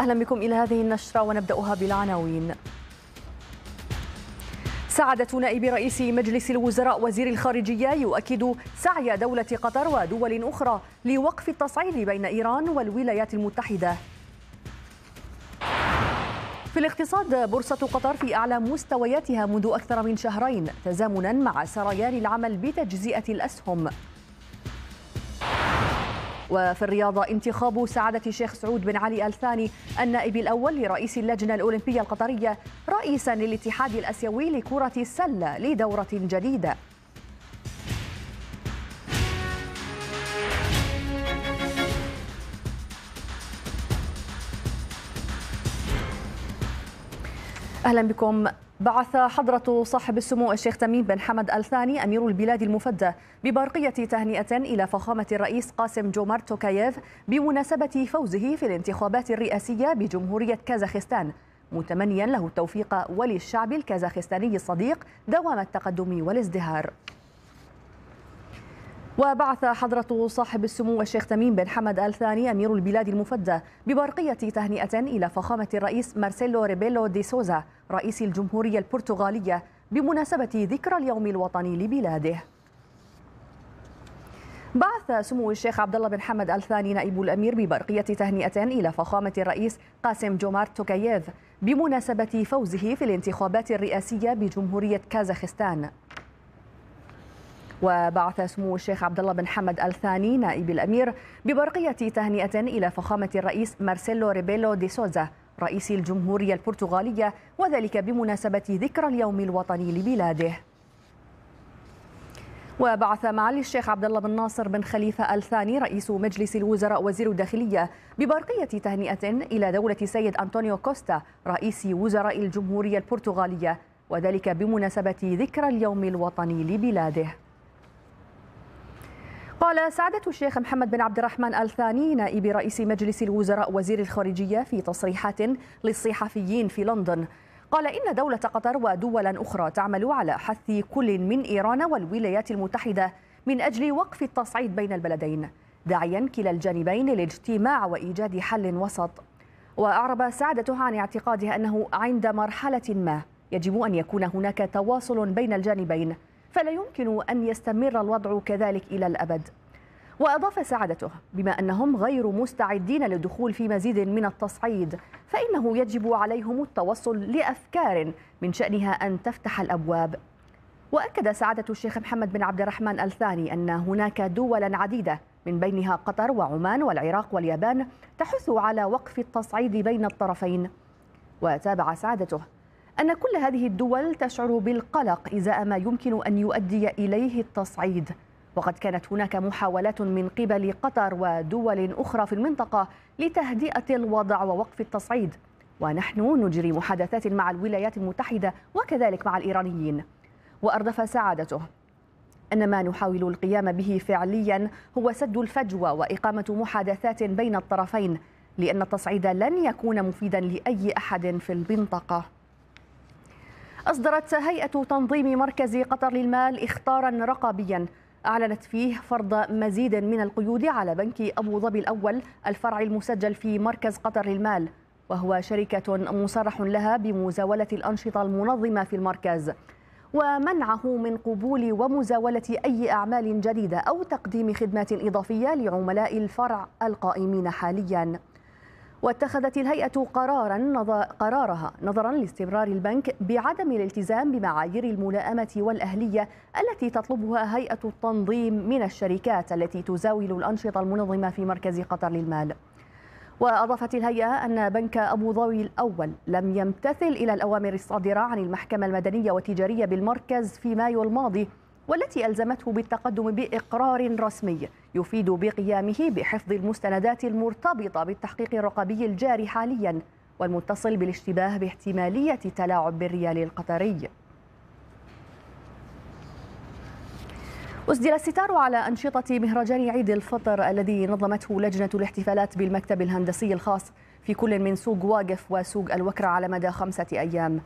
أهلا بكم إلى هذه النشرة ونبدأها بالعناوين سعادة نائب رئيس مجلس الوزراء وزير الخارجية يؤكد سعي دولة قطر ودول أخرى لوقف التصعيد بين إيران والولايات المتحدة في الاقتصاد بورصة قطر في أعلى مستوياتها منذ أكثر من شهرين تزامنا مع سريان العمل بتجزئة الأسهم وفي الرياضة انتخاب سعادة الشيخ سعود بن علي الثاني النائب الأول لرئيس اللجنة الأولمبية القطرية رئيسا للاتحاد الأسيوي لكرة السلة لدورة جديدة اهلا بكم بعث حضرة صاحب السمو الشيخ تميم بن حمد الثاني أمير البلاد المفدى ببرقية تهنئة إلى فخامة الرئيس قاسم جومار توكاييف بمناسبة فوزه في الانتخابات الرئاسية بجمهورية كازاخستان متمنيا له التوفيق وللشعب الكازاخستاني الصديق دوام التقدم والازدهار وبعث حضرة صاحب السمو الشيخ تميم بن حمد آل ثاني أمير البلاد المفدى ببرقية تهنئة إلى فخامة الرئيس مارسيلو ريبيلو دي سوزا رئيس الجمهورية البرتغالية بمناسبة ذكرى اليوم الوطني لبلاده بعث سمو الشيخ عبد الله بن حمد آل ثاني نائب الأمير ببرقية تهنئة إلى فخامة الرئيس قاسم جومار توكاييف بمناسبة فوزه في الانتخابات الرئاسية بجمهورية كازاخستان وبعث سمو الشيخ عبد الله بن حمد الثاني نائب الأمير ببرقية تهنئة إلى فخامة الرئيس مارسيلو ريبيلو دي سوزا رئيس الجمهورية البرتغالية وذلك بمناسبة ذكرى اليوم الوطني لبلاده وبعث معالي الشيخ عبد الله بن ناصر بن خليفه الثاني رئيس مجلس الوزراء وزير الداخليه ببرقيه تهنئه الى دوله سيد انطونيو كوستا رئيس وزراء الجمهوريه البرتغاليه وذلك بمناسبه ذكرى اليوم الوطني لبلاده قال سعادة الشيخ محمد بن عبد الرحمن آل ثاني نائب رئيس مجلس الوزراء وزير الخارجية في تصريحات للصحفيين في لندن قال إن دولة قطر ودولا أخرى تعمل على حث كل من إيران والولايات المتحدة من أجل وقف التصعيد بين البلدين داعيا كلا الجانبين للاجتماع وإيجاد حل وسط وأعرب سعادته عن اعتقاده أنه عند مرحلة ما يجب أن يكون هناك تواصل بين الجانبين فلا يمكن أن يستمر الوضع كذلك إلى الأبد وأضاف سعادته بما أنهم غير مستعدين للدخول في مزيد من التصعيد فإنه يجب عليهم التوصل لأفكار من شأنها أن تفتح الأبواب وأكد سعادة الشيخ محمد بن عبد الرحمن الثاني أن هناك دولا عديدة من بينها قطر وعمان والعراق واليابان تحث على وقف التصعيد بين الطرفين وتابع سعادته أن كل هذه الدول تشعر بالقلق إزاء ما يمكن أن يؤدي إليه التصعيد وقد كانت هناك محاولات من قبل قطر ودول أخرى في المنطقة لتهدئة الوضع ووقف التصعيد ونحن نجري محادثات مع الولايات المتحدة وكذلك مع الإيرانيين وأردف سعادته أن ما نحاول القيام به فعليا هو سد الفجوة وإقامة محادثات بين الطرفين لأن التصعيد لن يكون مفيدا لأي أحد في المنطقة أصدرت هيئة تنظيم مركز قطر للمال إخطارا رقابيا أعلنت فيه فرض مزيد من القيود على بنك أبو ظبي الأول الفرع المسجل في مركز قطر للمال وهو شركة مصرح لها بمزاولة الأنشطة المنظمة في المركز ومنعه من قبول ومزاولة أي أعمال جديدة أو تقديم خدمات إضافية لعملاء الفرع القائمين حالياً واتخذت الهيئة قرارا قرارها نظرا لاستمرار البنك بعدم الالتزام بمعايير الملائمة والأهلية التي تطلبها هيئة التنظيم من الشركات التي تزاول الأنشطة المنظمة في مركز قطر للمال وأضافت الهيئة أن بنك أبو ظبي الأول لم يمتثل إلى الأوامر الصادرة عن المحكمة المدنية والتجارية بالمركز في مايو الماضي والتي ألزمته بالتقدم بإقرار رسمي يفيد بقيامه بحفظ المستندات المرتبطة بالتحقيق الرقابي الجاري حاليا والمتصل بالاشتباه باحتمالية تلاعب بالريال القطري أسدل الستار على أنشطة مهرجان عيد الفطر الذي نظمته لجنة الاحتفالات بالمكتب الهندسي الخاص في كل من سوق واقف وسوق الوكرة على مدى خمسة أيام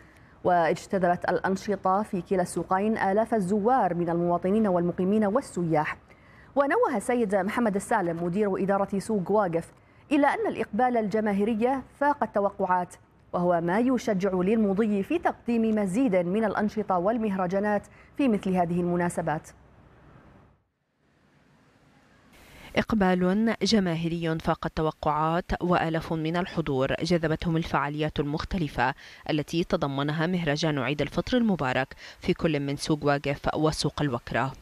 واجتذبت الأنشطة في كلا السوقين آلاف الزوار من المواطنين والمقيمين والسياح ونوه السيد محمد السالم مدير إدارة سوق واقف إلى أن الإقبال الجماهيري فاق التوقعات وهو ما يشجع للمضي في تقديم مزيد من الأنشطة والمهرجانات في مثل هذه المناسبات إقبال جماهيري فاق التوقعات وآلاف من الحضور جذبتهم الفعاليات المختلفة التي تضمنها مهرجان عيد الفطر المبارك في كل من سوق واقف وسوق الوكرة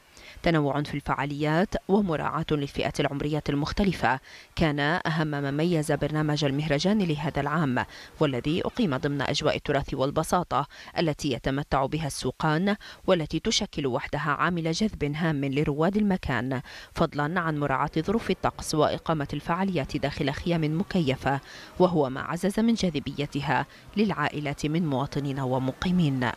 تنوع في الفعاليات ومراعاة للفئات العمرية المختلفة كان أهم ما ميز برنامج المهرجان لهذا العام والذي أقيم ضمن أجواء التراث والبساطة التي يتمتع بها السوقان والتي تشكل وحدها عامل جذب هام لرواد المكان فضلا عن مراعاة ظروف الطقس وإقامة الفعاليات داخل خيام مكيفة وهو ما عزز من جاذبيتها للعائلات من مواطنين ومقيمين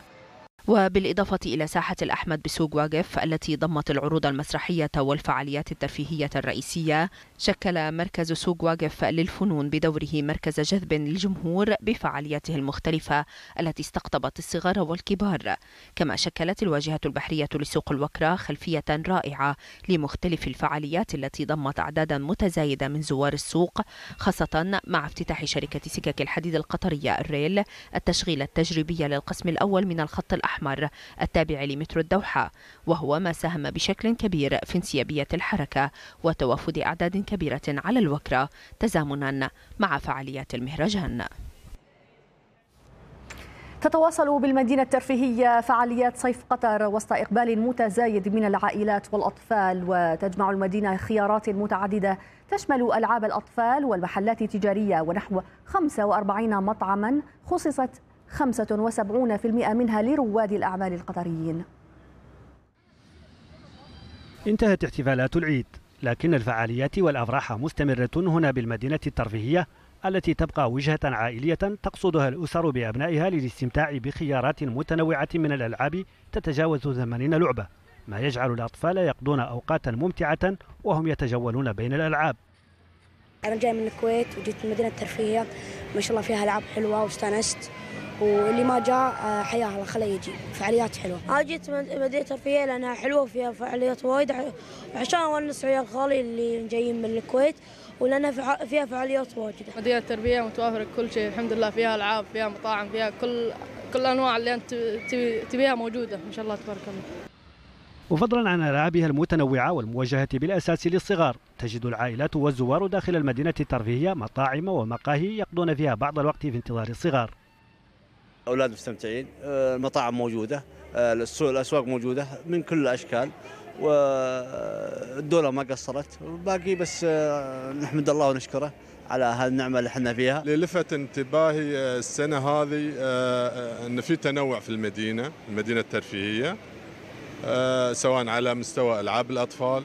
وبالإضافة إلى ساحة الأحمد بسوق واقف التي ضمت العروض المسرحية والفعاليات الترفيهية الرئيسية شكل مركز سوق واقف للفنون بدوره مركز جذب للجمهور بفعالياته المختلفة التي استقطبت الصغار والكبار كما شكلت الواجهة البحرية لسوق الوكرة خلفية رائعة لمختلف الفعاليات التي ضمت أعدادا متزايدة من زوار السوق خاصة مع افتتاح شركة سكك الحديد القطرية الريل التشغيل التجريبي للقسم الأول من الخط الأحمر الأحمر التابع لمترو الدوحة وهو ما ساهم بشكل كبير في انسيابية الحركة وتوافد أعداد كبيرة على الوكرة تزامنا مع فعاليات المهرجان تتواصل بالمدينة الترفيهية فعاليات صيف قطر وسط إقبال متزايد من العائلات والأطفال وتجمع المدينة خيارات متعددة تشمل ألعاب الأطفال والمحلات التجارية ونحو 45 مطعما خصصت 75% منها لرواد الأعمال القطريين انتهت احتفالات العيد لكن الفعاليات والأفراح مستمرة هنا بالمدينة الترفيهية التي تبقى وجهة عائلية تقصدها الأسر بأبنائها للاستمتاع بخيارات متنوعة من الألعاب تتجاوز 80 لعبة ما يجعل الأطفال يقضون أوقاتا ممتعة وهم يتجولون بين الألعاب أنا جاي من الكويت وجيت من مدينة ترفيهية ما شاء الله فيها ألعاب حلوة واستانست واللي ما جاء آه، حياه الله خليه يجي فعاليات حلوه. انا جيت مدينه الرفيه لانها حلوه وفيها فعاليات وايد عشان اونس عيال خالي اللي جايين من الكويت ولانها فيها فعاليات واجده. مدينه التربيه متوافره كل شيء الحمد لله فيها العاب فيها مطاعم فيها كل كل الانواع اللي انت تبيها موجوده ما شاء الله تبارك الله. وفضلا عن العابها المتنوعه والموجهه بالاساس للصغار تجد العائلات والزوار داخل المدينه الترفيهيه مطاعم ومقاهي يقضون فيها بعض الوقت في انتظار الصغار اولاد مستمتعين آه، المطاعم موجوده آه، الاسواق موجوده من كل الاشكال والدوله آه، ما قصرت باقي بس نحمد الله ونشكره على هالنعمه اللي احنا فيها. اللي لفت انتباهي السنه هذه ان في تنوع في المدينه، المدينه الترفيهيه سواء على مستوى العاب الاطفال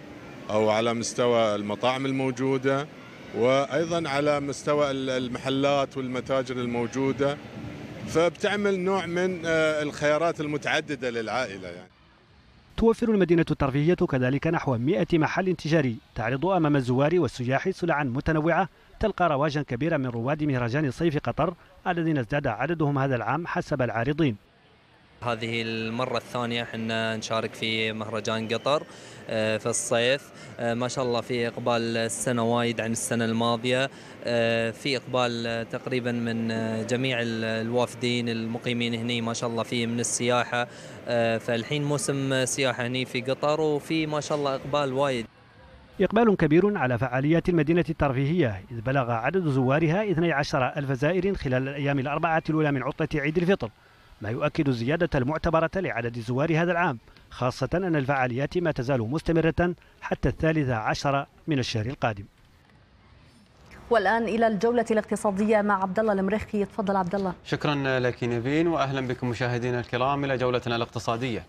او على مستوى المطاعم الموجوده وايضا على مستوى المحلات والمتاجر الموجوده فبتعمل نوع من آه، الخيارات المتعددة للعائلة يعني توفر المدينة الترفيهية كذلك نحو 100 محل تجاري تعرض أمام الزوار والسياح سلعا متنوعة تلقى رواجا كبيرا من رواد مهرجان صيف قطر الذين ازداد عددهم هذا العام حسب العارضين هذه المرة الثانية احنا نشارك في مهرجان قطر آه، في الصيف آه، ما شاء الله في إقبال السنة وايد عن السنة الماضية آه، في إقبال تقريبا من جميع الوافدين المقيمين هنا ما شاء الله في من السياحة فالحين موسم سياحة هنا في قطر وفي ما شاء الله إقبال وايد إقبال كبير على فعاليات المدينة الترفيهية إذ بلغ عدد زوارها 12 ألف زائر خلال الأيام الأربعة الأولى من عطلة عيد الفطر ما يؤكد الزيادة المعتبرة لعدد زوار هذا العام خاصة أن الفعاليات ما تزال مستمرة حتى الثالثة عشر من الشهر القادم والان الى الجوله الاقتصاديه مع عبد الله المريخي تفضل عبد الله شكرا لك نيفين واهلا بكم مشاهدينا الكرام الى جولتنا الاقتصاديه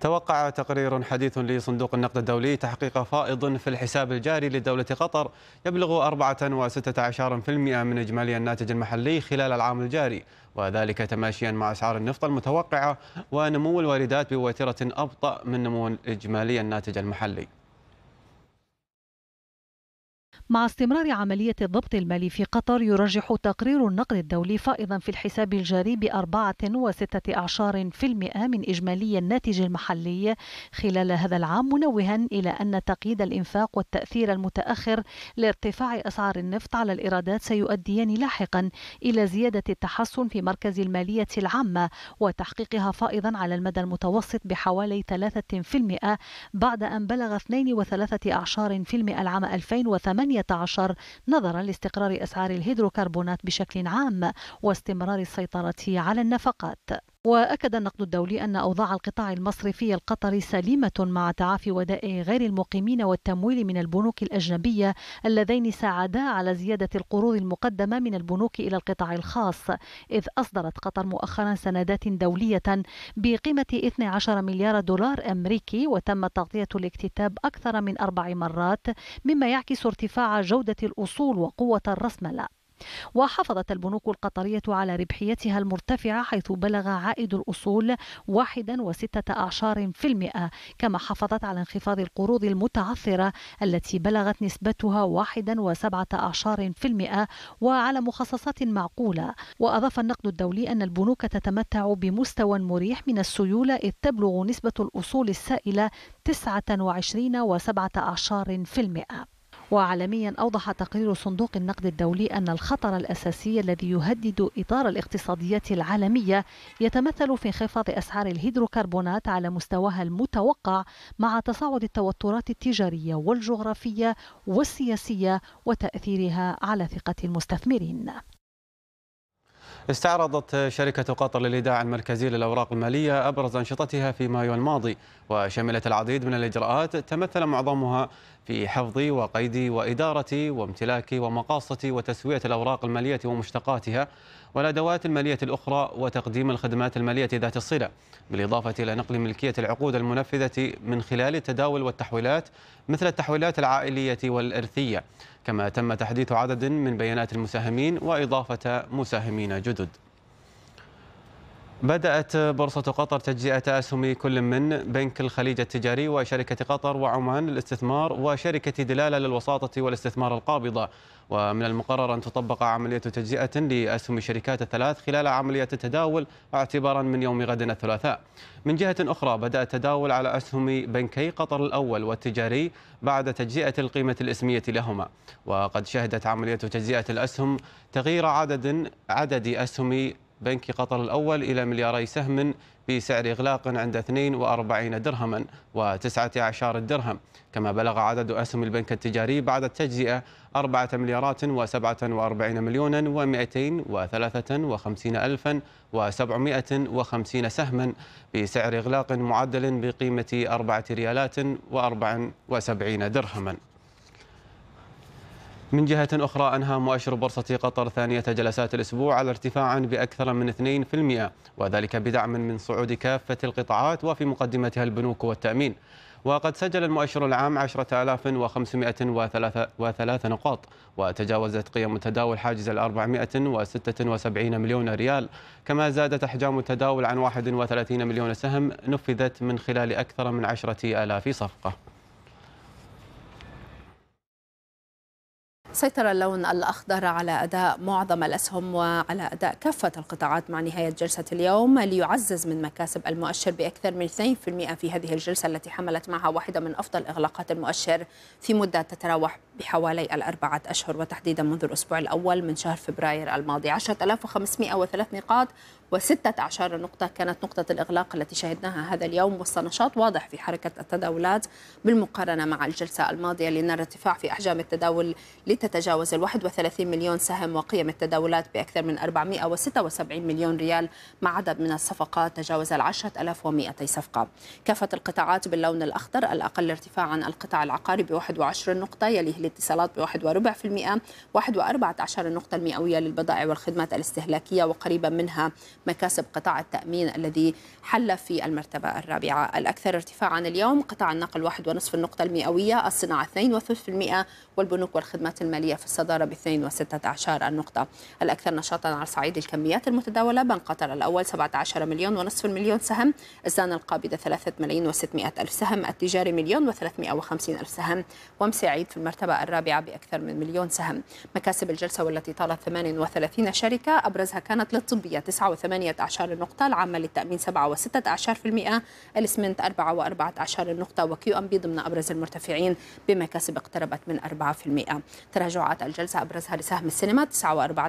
توقع تقرير حديث لصندوق النقد الدولي تحقيق فائض في الحساب الجاري لدولة قطر يبلغ 4.16% من إجمالي الناتج المحلي خلال العام الجاري وذلك تماشيا مع أسعار النفط المتوقعة ونمو الواردات بوتيرة أبطأ من نمو إجمالي الناتج المحلي مع استمرار عملية الضبط المالي في قطر يرجح تقرير النقد الدولي فائضا في الحساب الجاري بأربعة وستة أعشار في المئة من إجمالي الناتج المحلي خلال هذا العام منوها إلى أن تقييد الإنفاق والتأثير المتأخر لارتفاع أسعار النفط على الإيرادات سيؤديان لاحقا إلى زيادة التحسن في مركز المالية العامة وتحقيقها فائضا على المدى المتوسط بحوالي 3% بعد أن بلغ اثنين وثلاثة أعشار في المئة العام 2008 عشر نظرا لاستقرار أسعار الهيدروكربونات بشكل عام واستمرار السيطرة على النفقات وأكد النقد الدولي أن أوضاع القطاع المصرفي القطري سليمة مع تعافي ودائع غير المقيمين والتمويل من البنوك الأجنبية اللذين ساعدا على زيادة القروض المقدمة من البنوك إلى القطاع الخاص إذ أصدرت قطر مؤخرا سندات دولية بقيمة 12 مليار دولار أمريكي وتم تغطية الاكتتاب أكثر من أربع مرات مما يعكس ارتفاع جودة الأصول وقوة الرأسمالة وحافظت البنوك القطرية على ربحيتها المرتفعة حيث بلغ عائد الأصول 1.6% كما حافظت على انخفاض القروض المتعثرة التي بلغت نسبتها المئة وعلى مخصصات معقولة وأضاف النقد الدولي أن البنوك تتمتع بمستوى مريح من السيولة إذ تبلغ نسبة الأصول السائلة المئة وعالميا أوضح تقرير صندوق النقد الدولي أن الخطر الأساسي الذي يهدد إطار الاقتصاديات العالمية يتمثل في انخفاض أسعار الهيدروكربونات على مستواها المتوقع مع تصاعد التوترات التجارية والجغرافية والسياسية وتأثيرها على ثقة المستثمرين استعرضت شركة قطر للإيداع المركزي للأوراق المالية أبرز أنشطتها في مايو الماضي وشملت العديد من الإجراءات تمثل معظمها في حفظ وقيد وإدارة وامتلاك ومقاصة وتسوية الأوراق المالية ومشتقاتها والأدوات المالية الأخرى وتقديم الخدمات المالية ذات الصلة بالإضافة إلى نقل ملكية العقود المنفذة من خلال التداول والتحويلات مثل التحويلات العائلية والإرثية كما تم تحديث عدد من بيانات المساهمين وإضافة مساهمين جدد بدأت بورصة قطر تجزئة أسهم كل من بنك الخليج التجاري وشركة قطر وعمان للاستثمار وشركة دلالة للوساطة والاستثمار القابضة ومن المقرر أن تطبق عملية تجزئة لأسهم الشركات الثلاث خلال عملية التداول اعتبارا من يوم غد الثلاثاء من جهة أخرى بدأ التداول على أسهم بنكي قطر الأول والتجاري بعد تجزئة القيمة الإسمية لهما وقد شهدت عملية تجزئة الأسهم تغيير عدد عدد أسهم بنك قطر الأول إلى ملياري سهم بسعر إغلاق عند 42 درهما و19 درهم كما بلغ عدد أسهم البنك التجاري بعد التجزئة 4 مليارات و47 مليون و253 ألفا و750 سهما بسعر إغلاق معدل بقيمة 4 ريالات و74 درهما من جهة أخرى أنهى مؤشر بورصة قطر ثانية جلسات الأسبوع على ارتفاع بأكثر من 2% وذلك بدعم من صعود كافة القطاعات وفي مقدمتها البنوك والتأمين وقد سجل المؤشر العام 10503 نقاط وتجاوزت قيم التداول حاجز ال 476 مليون ريال كما زادت أحجام التداول عن 31 مليون سهم نفذت من خلال أكثر من 10000 صفقة سيطر اللون الأخضر على أداء معظم الأسهم وعلى أداء كافة القطاعات مع نهاية جلسة اليوم ليعزز من مكاسب المؤشر بأكثر من 2% في هذه الجلسة التي حملت معها واحدة من أفضل إغلاقات المؤشر في مدة تتراوح بحوالي الأربعة أشهر وتحديدا منذ الأسبوع الأول من شهر فبراير الماضي 10503 نقاط و16 نقطة كانت نقطة الإغلاق التي شهدناها هذا اليوم وسط نشاط واضح في حركة التداولات بالمقارنة مع الجلسة الماضية لنرى ارتفاع في أحجام التداول تتجاوز ال 31 مليون سهم وقيم التداولات بأكثر من 476 مليون ريال مع عدد من الصفقات تجاوز ال 10200 صفقة كافه القطاعات باللون الأخضر الأقل ارتفاعا القطاع العقاري ب 21 نقطة يليه الاتصالات ب 1.4% 1.14 النقطة المئوية للبضائع والخدمات الاستهلاكية وقريبا منها مكاسب قطاع التأمين الذي حل في المرتبة الرابعة الأكثر ارتفاعا اليوم قطاع النقل 1.5 النقطة المئوية الصناعة 2.3% والبنوك والخدمات المالية في الصدارة ب 2.16 نقطة الأكثر نشاطا على صعيد الكميات المتداولة بنك قطر الأول 17 مليون ونصف المليون سهم الزان القابضة 3 ملايين و600 ألف سهم التجاري مليون و350 ألف سهم ومسعيد في المرتبة الرابعة بأكثر من مليون سهم مكاسب الجلسة والتي طالت 38 شركة أبرزها كانت للطبية 9 و18 نقطة العامة للتأمين و16% الإسمنت و14 نقطة وكيو أم بي ضمن أبرز المرتفعين بمكاسب اقتربت من 4% تراجعات الجلسة أبرزها لسهم السينما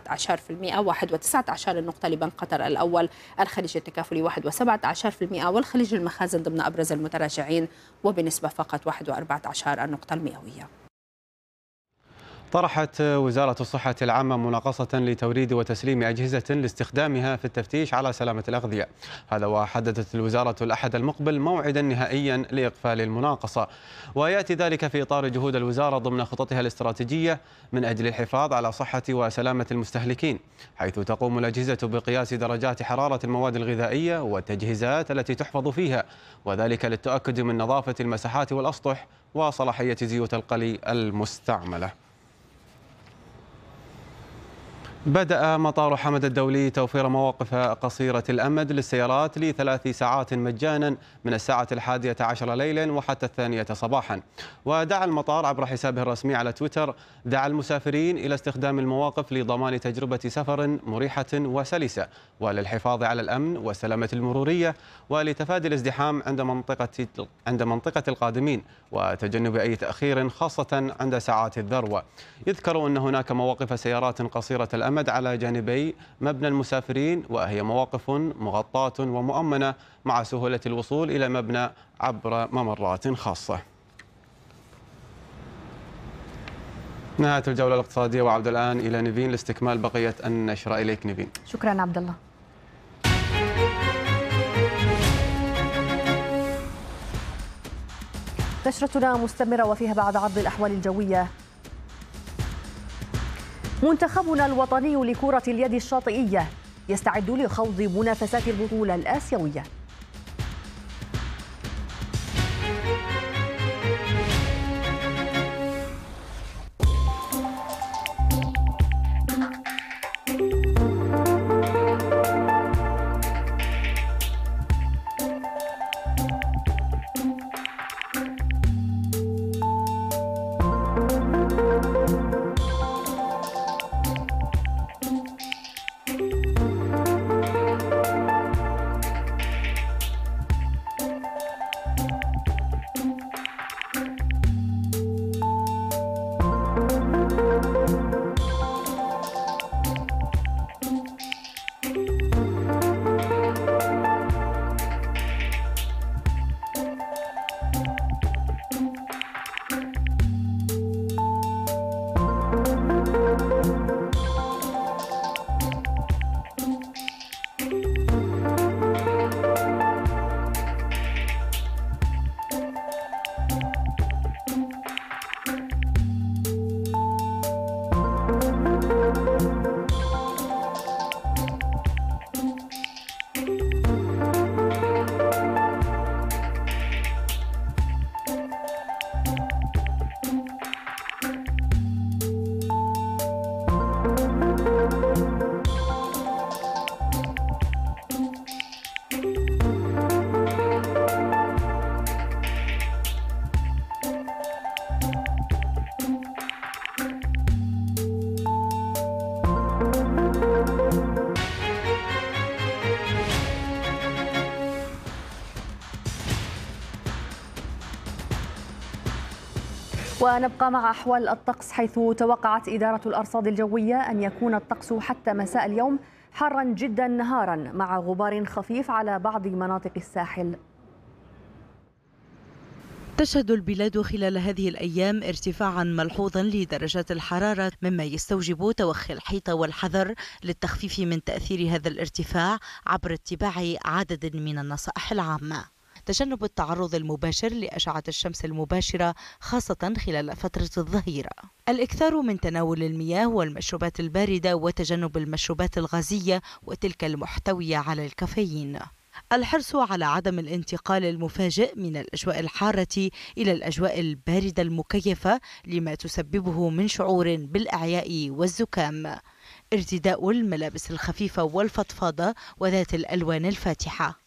9.14% و1.19 النقطة لبنك قطر الأول الخليج التكافلي 1.17% والخليج المخازن ضمن أبرز المتراجعين وبنسبة فقط 1.14 النقطة المئوية طرحت وزارة الصحة العامة مناقصة لتوريد وتسليم أجهزة لاستخدامها في التفتيش على سلامة الأغذية هذا وحددت الوزارة الأحد المقبل موعدا نهائيا لإقفال المناقصة ويأتي ذلك في إطار جهود الوزارة ضمن خططها الاستراتيجية من أجل الحفاظ على صحة وسلامة المستهلكين حيث تقوم الأجهزة بقياس درجات حرارة المواد الغذائية والتجهيزات التي تحفظ فيها وذلك للتأكد من نظافة المساحات والأسطح وصلاحية زيوت القلي المستعملة بدأ مطار حمد الدولي توفير مواقف قصيرة الأمد للسيارات لثلاث ساعات مجانا من الساعة الحادية عشر ليلا وحتى الثانية صباحا ودعا المطار عبر حسابه الرسمي على تويتر دعا المسافرين إلى استخدام المواقف لضمان تجربة سفر مريحة وسلسة وللحفاظ على الأمن والسلامة المرورية ولتفادي الازدحام عند منطقة عند منطقة القادمين وتجنب أي تأخير خاصة عند ساعات الذروة يذكر أن هناك مواقف سيارات قصيرة الأمد الأمد على جانبي مبنى المسافرين وهي مواقف مغطاة ومؤمنة مع سهولة الوصول إلى مبنى عبر ممرات خاصة نهاية الجولة الاقتصادية وعود الآن إلى نيفين لاستكمال بقية النشرة إليك نيفين شكرا عبد الله نشرتنا مستمرة وفيها بعد عرض الأحوال الجوية منتخبنا الوطني لكرة اليد الشاطئية يستعد لخوض منافسات البطولة الآسيوية ونبقى مع أحوال الطقس حيث توقعت إدارة الأرصاد الجوية أن يكون الطقس حتى مساء اليوم حارا جدا نهارا مع غبار خفيف على بعض مناطق الساحل تشهد البلاد خلال هذه الأيام ارتفاعا ملحوظا لدرجات الحرارة مما يستوجب توخي الحيطة والحذر للتخفيف من تأثير هذا الارتفاع عبر اتباع عدد من النصائح العامة تجنب التعرض المباشر لأشعة الشمس المباشرة خاصة خلال فترة الظهيرة الإكثار من تناول المياه والمشروبات الباردة وتجنب المشروبات الغازية وتلك المحتوية على الكافيين الحرص على عدم الانتقال المفاجئ من الأجواء الحارة إلى الأجواء الباردة المكيفة لما تسببه من شعور بالإعياء والزكام ارتداء الملابس الخفيفة والفضفاضة وذات الألوان الفاتحة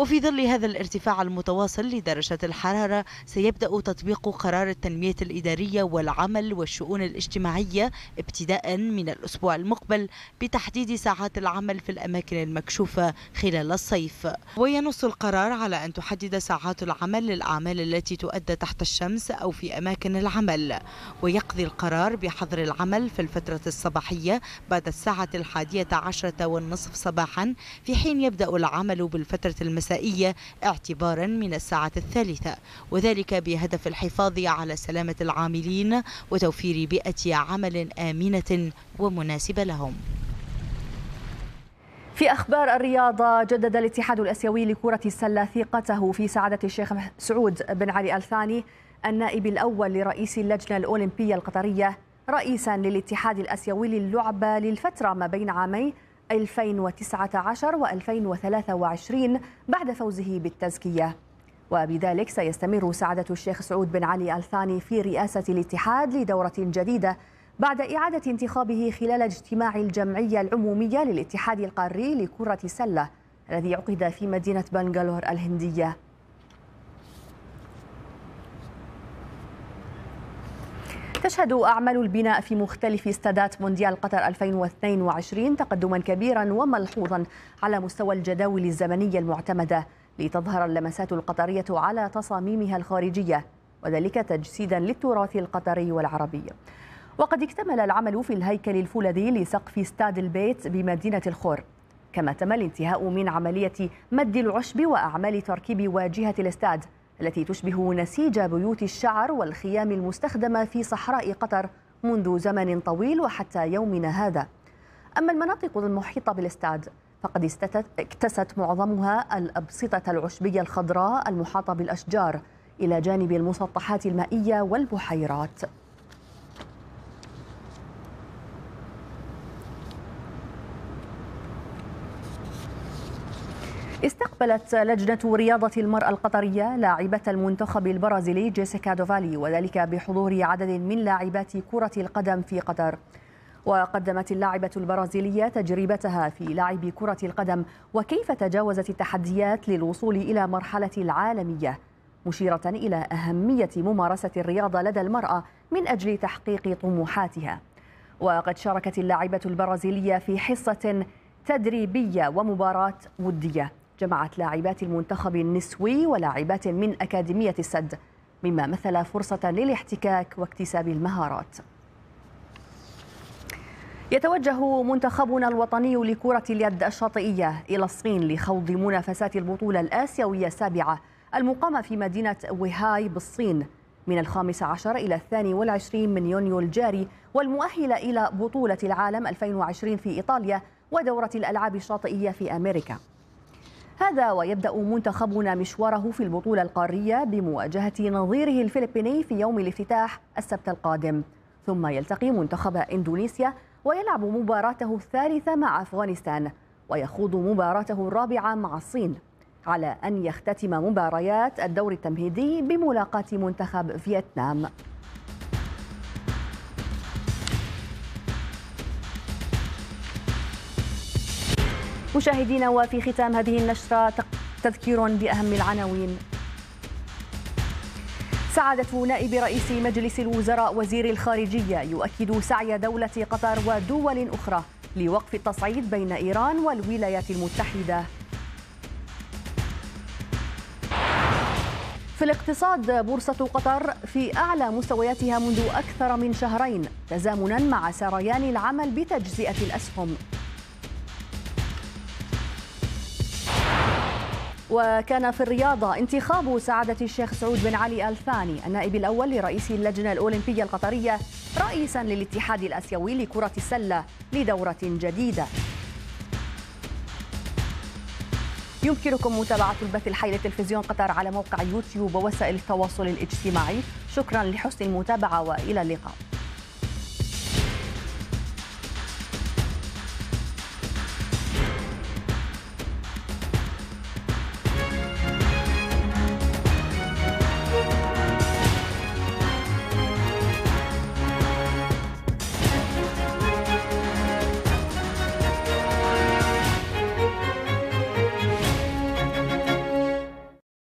وفي ظل هذا الارتفاع المتواصل لدرجة الحرارة سيبدأ تطبيق قرار التنمية الإدارية والعمل والشؤون الاجتماعية ابتداء من الأسبوع المقبل بتحديد ساعات العمل في الأماكن المكشوفة خلال الصيف وينص القرار على أن تحدد ساعات العمل للأعمال التي تؤدى تحت الشمس أو في أماكن العمل ويقضي القرار بحظر العمل في الفترة الصباحية بعد الساعة الحادية عشرة والنصف صباحا في حين يبدأ العمل بالفترة المساء المسائية اعتبارا من الساعة الثالثة وذلك بهدف الحفاظ على سلامة العاملين وتوفير بيئة عمل آمنة ومناسبة لهم في أخبار الرياضة جدد الاتحاد الأسيوي لكرة السلة ثقته في سعادة الشيخ سعود بن علي الثاني النائب الأول لرئيس اللجنة الأولمبية القطرية رئيسا للاتحاد الأسيوي للعبة للفترة ما بين عامي 2019 و2023 بعد فوزه بالتزكية وبذلك سيستمر سعادة الشيخ سعود بن علي الثاني في رئاسة الاتحاد لدورة جديدة بعد إعادة انتخابه خلال اجتماع الجمعية العمومية للاتحاد القاري لكرة السلة الذي عقد في مدينة بنغلور الهندية تشهد أعمال البناء في مختلف استادات مونديال قطر 2022 تقدما كبيرا وملحوظا على مستوى الجداول الزمنية المعتمدة لتظهر اللمسات القطرية على تصاميمها الخارجية وذلك تجسيدا للتراث القطري والعربي وقد اكتمل العمل في الهيكل الفولاذي لسقف استاد البيت بمدينة الخور كما تم الانتهاء من عملية مد العشب وأعمال تركيب واجهة الاستاد التي تشبه نسيج بيوت الشعر والخيام المستخدمة في صحراء قطر منذ زمن طويل وحتى يومنا هذا أما المناطق المحيطة بالاستاد فقد اكتست معظمها الأبسطة العشبية الخضراء المحاطة بالأشجار إلى جانب المسطحات المائية والبحيرات استقبلت لجنة رياضة المرأة القطرية لاعبة المنتخب البرازيلي جيسيكا دوفالي وذلك بحضور عدد من لاعبات كرة القدم في قطر وقدمت اللاعبة البرازيلية تجربتها في لعب كرة القدم وكيف تجاوزت التحديات للوصول إلى مرحلة العالمية مشيرة إلى أهمية ممارسة الرياضة لدى المرأة من أجل تحقيق طموحاتها وقد شاركت اللاعبة البرازيلية في حصة تدريبية ومباراة ودية جمعت لاعبات المنتخب النسوي ولاعبات من أكاديمية السد مما مثل فرصة للاحتكاك واكتساب المهارات يتوجه منتخبنا الوطني لكرة اليد الشاطئية إلى الصين لخوض منافسات البطولة الآسيوية السابعة المقامة في مدينة ويهاي بالصين من الخامس عشر إلى الثاني والعشرين من يونيو الجاري والمؤهلة إلى بطولة العالم 2020 في إيطاليا ودورة الألعاب الشاطئية في أمريكا هذا ويبدأ منتخبنا مشواره في البطولة القارية بمواجهة نظيره الفلبيني في يوم الافتتاح السبت القادم ثم يلتقي منتخب إندونيسيا ويلعب مباراته الثالثة مع أفغانستان ويخوض مباراته الرابعة مع الصين على أن يختتم مباريات الدور التمهيدي بملاقاة منتخب فيتنام مشاهدينا وفي ختام هذه النشرة تذكير بأهم العناوين سعادة نائب رئيس مجلس الوزراء وزير الخارجية يؤكد سعي دولة قطر ودول أخرى لوقف التصعيد بين إيران والولايات المتحدة في الاقتصاد بورصة قطر في أعلى مستوياتها منذ أكثر من شهرين تزامنا مع سريان العمل بتجزئة الأسهم وكان في الرياضة انتخاب سعادة الشيخ سعود بن علي آل ثاني النائب الأول لرئيس اللجنة الأولمبية القطرية رئيسا للاتحاد الأسيوي لكرة السلة لدورة جديدة يمكنكم متابعة البث الحي لتلفزيون قطر على موقع يوتيوب ووسائل التواصل الاجتماعي شكرا لحسن المتابعة وإلى اللقاء